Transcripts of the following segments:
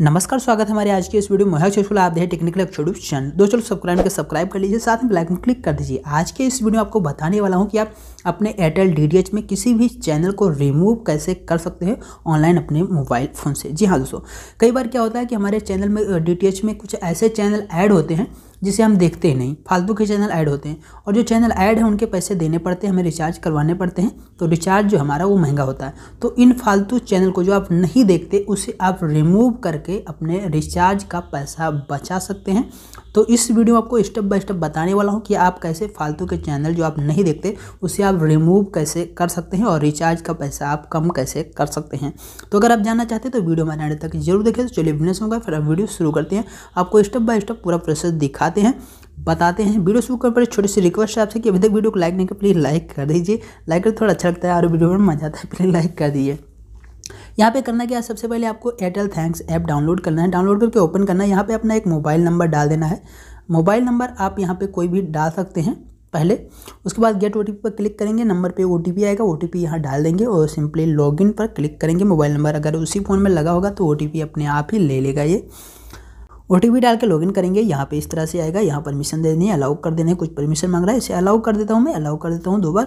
नमस्कार स्वागत हमारे आज के इस वीडियो में है आप देखें टेक्निकल यूट्यूब चैनल दो चलो सब्सक्राइब कर सब्सक्राइब कर लीजिए साथ में लाइक में क्लिक कर दीजिए आज के इस वीडियो में आपको बताने वाला हूँ कि आप अपने एयरटेल डी में किसी भी चैनल को रिमूव कैसे कर सकते हैं ऑनलाइन अपने मोबाइल फ़ोन से जी हाँ दोस्तों कई बार क्या होता है कि हमारे चैनल में डी में कुछ ऐसे चैनल ऐड होते हैं जिसे हम देखते ही नहीं फालतू के चैनल ऐड होते हैं और जो चैनल ऐड है उनके पैसे देने पड़ते हैं हमें रिचार्ज करवाने पड़ते हैं तो रिचार्ज जो हमारा वो महंगा होता है तो इन फालतू चैनल को जो आप नहीं देखते उसे आप रिमूव करके अपने रिचार्ज का पैसा बचा सकते हैं तो इस वीडियो में आपको स्टेप बाय स्टेप बताने वाला हूँ कि आप कैसे फालतू के चैनल जो आप नहीं देखते उसे आप रिमूव कैसे कर सकते हैं और रिचार्ज का पैसा आप कम कैसे कर सकते हैं तो अगर आप जानना चाहते हैं तो वीडियो हमारे तक जरूर देखें तो चलिए बिजनेस होगा फिर आप वीडियो शुरू करते हैं आपको स्टेप बाय स्टेप पूरा प्रोसेस दिखा दिखाते हैं बताते हैं वीडियो शुरू करने पर छोटी सी रिक्वेस्ट है आपसे कि अभी तक वीडियो को लाइक नहीं कर प्लीज़ लाइक कर दीजिए लाइक कर थोड़ा अच्छा लगता है और वीडियो में मज़ा आता है प्लीज़ लाइक कर दीजिए यहाँ पे करना क्या है सबसे पहले आपको एयरटेल थैंक्स ऐप डाउनलोड करना है डाउनलोड करके ओपन करना है यहाँ पे अपना एक मोबाइल नंबर डाल देना है मोबाइल नंबर आप यहाँ पे कोई भी डाल सकते हैं पहले उसके बाद गेट ओ पर क्लिक करेंगे नंबर पे ओ आएगा ओ टी यहाँ डाल देंगे और सिंपली लॉगिन पर क्लिक करेंगे मोबाइल नंबर अगर उसी फ़ोन में लगा होगा तो ओ अपने आप ही ले लेगा ये ओ टी पी डाल के लॉगिन करेंगे यहाँ पे इस तरह से आएगा यहाँ परमिशन देनी है अलाउ कर देने कुछ परमिशन मांग रहा है इसे अलाउ कर देता हूँ मैं अलाउ कर देता हूँ दो बार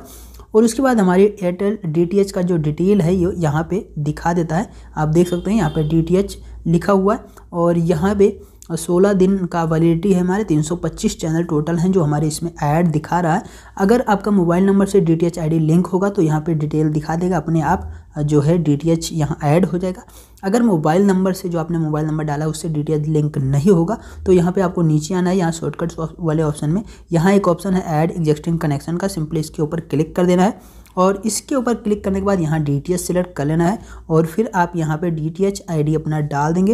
और उसके बाद हमारी एयरटेल डी का जो डिटेल है ये यहाँ पर दिखा देता है आप देख सकते हैं यहाँ पर डी लिखा हुआ है और यहाँ पर और 16 दिन का वैलिडिटी है हमारे 325 चैनल टोटल हैं जो हमारे इसमें ऐड दिखा रहा है अगर आपका मोबाइल नंबर से डी टी लिंक होगा तो यहाँ पे डिटेल दिखा देगा अपने आप जो है डी टी एच यहाँ ऐड हो जाएगा अगर मोबाइल नंबर से जो आपने मोबाइल नंबर डाला उससे डी टी एच लिंक नहीं होगा तो यहाँ पे आपको नीचे आना है यहाँ शॉर्टकट वाले ऑप्शन में यहाँ एक ऑप्शन है ऐड एग्जिस्टिंग कनेक्शन का सिंपली इसके ऊपर क्लिक कर देना है और इसके ऊपर क्लिक करने के बाद यहाँ डी टी एच सेलेक्ट कर लेना है और फिर आप यहाँ पर D T H I D अपना डाल देंगे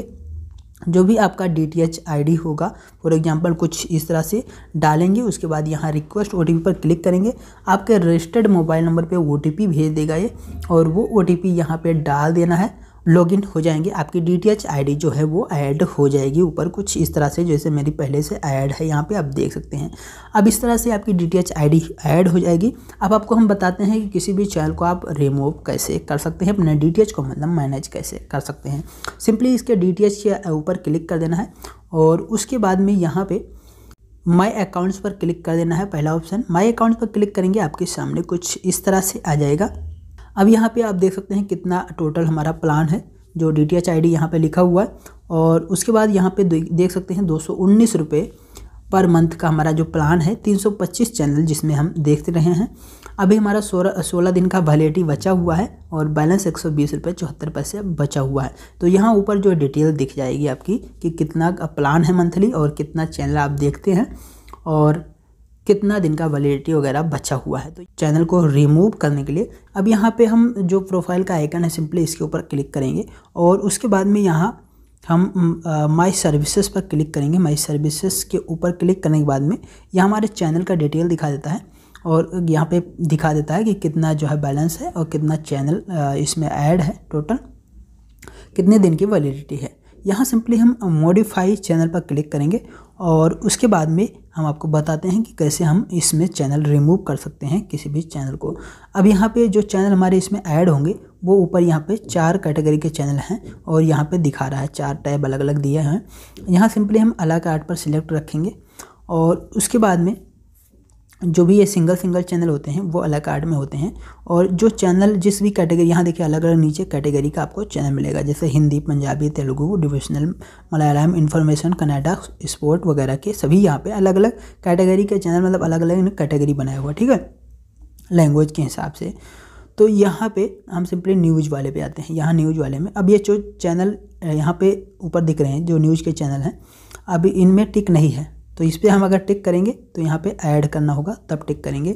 जो भी आपका D T H I D होगा फॉर एग्जाम्पल कुछ इस तरह से डालेंगे उसके बाद यहाँ रिक्वेस्ट ओ टी पी पर क्लिक करेंगे आपके रजिस्टर्ड मोबाइल नंबर पे ओ टी पी भेज देगा ये और वो ओ टी पी यहाँ पर डाल देना है लॉगिन हो जाएंगे आपकी डी टी आईडी जो है वो ऐड हो जाएगी ऊपर कुछ इस तरह से जैसे मेरी पहले से ऐड है यहाँ पे आप देख सकते हैं अब इस तरह से आपकी डी टी आईडी ऐड हो जाएगी अब आपको हम बताते हैं कि किसी भी चैनल को आप रिमूव कैसे कर सकते हैं अपने डी को मतलब मैनेज कैसे कर सकते हैं सिंपली इसके डी के ऊपर क्लिक कर देना है और उसके बाद में यहाँ पर माई अकाउंट्स पर क्लिक कर देना है पहला ऑप्शन माई अकाउंट्स पर क्लिक करेंगे आपके सामने कुछ इस तरह से आ जाएगा अब यहाँ पे आप देख सकते हैं कितना टोटल हमारा प्लान है जो D T H I D यहाँ पर लिखा हुआ है और उसके बाद यहाँ पे देख सकते हैं दो सौ उन्नीस रुपये पर मंथ का हमारा जो प्लान है 325 चैनल जिसमें हम देख रहे हैं अभी हमारा सोलह सोलह दिन का वैलिडिटी बचा हुआ है और बैलेंस एक सौ बीस रुपये चौहत्तर पैसे बचा हुआ है तो यहाँ ऊपर जो डिटेल दिख जाएगी आपकी कि कितना का प्लान है मंथली और कितना चैनल आप देखते हैं और कितना दिन का वैलिडिटी वगैरह बचा हुआ है तो चैनल को रिमूव करने के लिए अब यहाँ पे हम जो प्रोफाइल का आइकन है सिंपली इसके ऊपर क्लिक करेंगे और उसके बाद में यहाँ हम माय सर्विसेज पर क्लिक करेंगे माय सर्विसेज के ऊपर क्लिक करने के बाद में यह हमारे चैनल का डिटेल दिखा देता है और यहाँ पे दिखा देता है कि कितना जो है बैलेंस है और कितना चैनल इसमें ऐड है टोटल कितने दिन की वैलिडिटी है यहाँ सिंपली हम मॉडिफाई चैनल पर क्लिक करेंगे और उसके बाद में हम आपको बताते हैं कि कैसे हम इसमें चैनल रिमूव कर सकते हैं किसी भी चैनल को अब यहाँ पे जो चैनल हमारे इसमें ऐड होंगे वो ऊपर यहाँ पे चार कैटेगरी के चैनल हैं और यहाँ पे दिखा रहा है चार टैब अलग अलग दिए हैं यहाँ सिंपली हम अलग आर्ट पर सिलेक्ट रखेंगे और उसके बाद में जो भी ये सिंगल सिंगल चैनल होते हैं वो अलग कार्ड में होते हैं और जो चैनल जिस भी कैटेगरी यहाँ देखिए अलग अलग नीचे कैटेगरी का आपको चैनल मिलेगा जैसे Hindi Punjabi Telugu divisional Malayalam information Kannada sport वगैरह के सभी यहाँ पे अलग अलग कैटेगरी के चैनल मतलब अलग अलग कैटेगरी बनाया हुआ ठीक है लैंग्वेज के हिसाब से तो यहाँ पे हम सिंपली न्यूज़ वाले पे आते हैं यहाँ न्यूज़ वाले में अब ये जो चैनल यहाँ पे ऊपर दिख रहे हैं जो न्यूज़ के चैनल हैं अभी इनमें टिक नहीं है तो इस पर हम अगर टिक करेंगे तो यहाँ पे ऐड करना होगा तब टिक करेंगे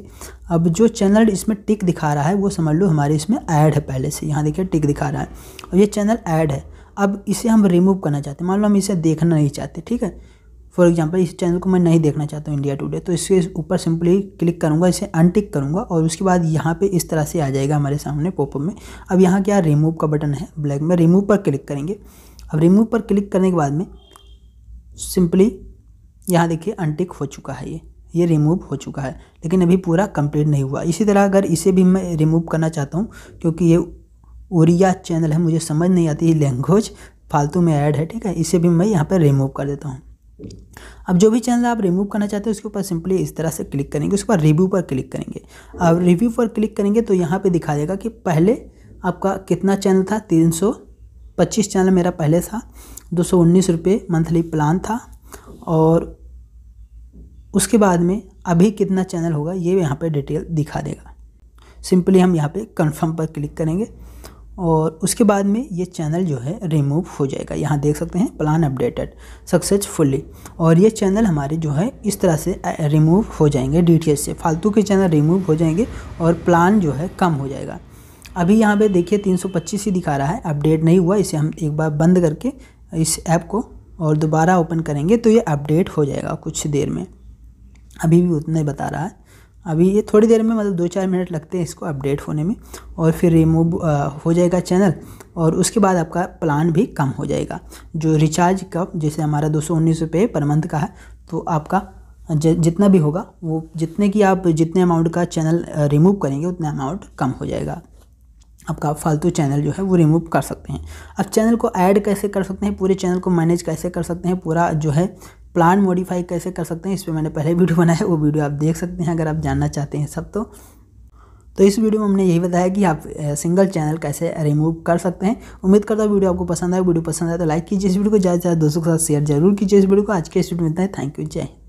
अब जो चैनल इसमें टिक दिखा रहा है वो समझ लो हमारे इसमें ऐड है पहले से यहाँ देखिए टिक दिखा रहा है अब ये चैनल ऐड है अब इसे हम रिमूव करना चाहते हैं मान लो हम इसे देखना नहीं चाहते ठीक है फॉर एग्जाम्पल इस चैनल को मैं नहीं देखना चाहता हूँ इंडिया टूडे तो इसके ऊपर सिंपली क्लिक करूँगा इसे अनटिक करूँगा और उसके बाद यहाँ पे इस तरह से आ जाएगा हमारे सामने पोपो में अब यहाँ क्या रिमूव का बटन है ब्लैक में रिमूव पर क्लिक करेंगे अब रिमूव पर क्लिक करने के बाद में सिंपली यहाँ देखिए अनटिक हो चुका है ये ये रिमूव हो चुका है लेकिन अभी पूरा कंप्लीट नहीं हुआ इसी तरह अगर इसे भी मैं रिमूव करना चाहता हूँ क्योंकि ये उड़िया चैनल है मुझे समझ नहीं आती ये लैंग्वेज फालतू में ऐड है ठीक है इसे भी मैं यहाँ पर रिमूव कर देता हूँ अब जो भी चैनल आप रिमूव करना चाहते हैं उसके ऊपर सिंपली इस तरह से क्लिक करेंगे उसके बाद रिव्यू पर क्लिक करेंगे अब रिव्यू पर क्लिक करेंगे तो यहाँ पर दिखा देगा कि पहले आपका कितना चैनल था तीन सौ पच्चीस चैनल मेरा पहले था दो सौ उन्नीस रुपये मंथली प्लान था और उसके बाद में अभी कितना चैनल होगा ये यहाँ पे डिटेल दिखा देगा सिंपली हम यहाँ पे कंफर्म पर क्लिक करेंगे और उसके बाद में ये चैनल जो है रिमूव हो जाएगा यहाँ देख सकते हैं प्लान अपडेटेड सक्सेसफुली और ये चैनल हमारे जो है इस तरह से रिमूव हो जाएंगे डी से फालतू के चैनल रिमूव हो जाएंगे और प्लान जो है कम हो जाएगा अभी यहाँ पे देखिए 325 ही दिखा रहा है अपडेट नहीं हुआ इसे हम एक बार बंद करके इस ऐप को और दोबारा ओपन करेंगे तो ये अपडेट हो जाएगा कुछ देर में अभी भी उतना ही बता रहा है अभी ये थोड़ी देर में मतलब दो चार मिनट लगते हैं इसको अपडेट होने में और फिर रिमूव हो जाएगा चैनल और उसके बाद आपका प्लान भी कम हो जाएगा जो रिचार्ज का जैसे हमारा दो सौ उन्नीस रुपये पर मंथ का है तो आपका जितना भी होगा वो जितने की आप जितने अमाउंट का चैनल रिमूव करेंगे उतना अमाउंट कम हो जाएगा आपका फालतू चैनल जो है वो रिमूव कर सकते हैं अब चैनल को ऐड कैसे कर सकते हैं पूरे चैनल को मैनेज कैसे कर सकते हैं पूरा जो है प्लान मॉडिफाई कैसे कर सकते हैं इस पर मैंने पहले वीडियो बनाया है वो वीडियो आप देख सकते हैं अगर आप जानना चाहते हैं सब तो तो इस वीडियो में हमने यही बताया कि आप सिंगल चैनल कैसे रिमूव कर सकते हैं उम्मीद करता हूँ वीडियो आपको पसंद आए वीडियो पसंद आए तो लाइक कीजिए इस वीडियो को ज़्यादा से ज़्यादा दोस्तों के साथ शेयर जरूर कीजिए इस वीडियो को आज के इस वीडियो में थैंक यू जय